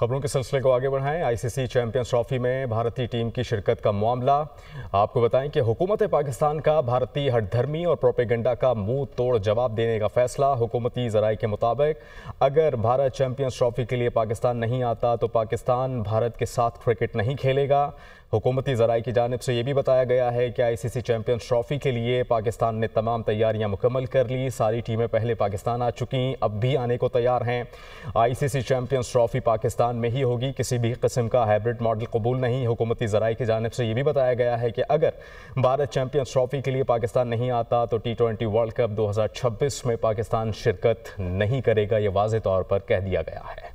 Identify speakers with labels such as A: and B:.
A: खबरों के सिलसिले को आगे बढ़ाएं आईसीसी चैंपियंस ट्रॉफी में भारतीय टीम की शिरकत का मामला आपको बताएं कि हुकूमत पाकिस्तान का भारतीय हटधर्मी और प्रोपेगेंडा का मुंह तोड़ जवाब देने का फैसला हुकूमती जराए के मुताबिक अगर भारत चैंपियंस ट्रॉफी के लिए पाकिस्तान नहीं आता तो पाकिस्तान भारत के साथ क्रिकेट नहीं खेलेगा हुकूमती जराए की जानब से ये भी बताया गया है कि आईसीसी चैंपियंस ट्रॉफी के लिए पाकिस्तान ने तमाम तैयारियां मुकम्मल कर ली सारी टीमें पहले पाकिस्तान आ चुकी अब भी आने को तैयार हैं ICC champions trophy Pakistan Pakistan में ही होगी किसी भी किस्म का हाइब्रिड मॉडल कबूल नहीं हुकूमती जराए की जानब से यह भी बताया गया है कि अगर भारत चैंपियंस ट्रॉफी के लिए पाकिस्तान नहीं आता तो टी ट्वेंटी वर्ल्ड कप दो हजार छब्बीस में पाकिस्तान शिरकत नहीं करेगा यह वाज तौर पर कह दिया गया है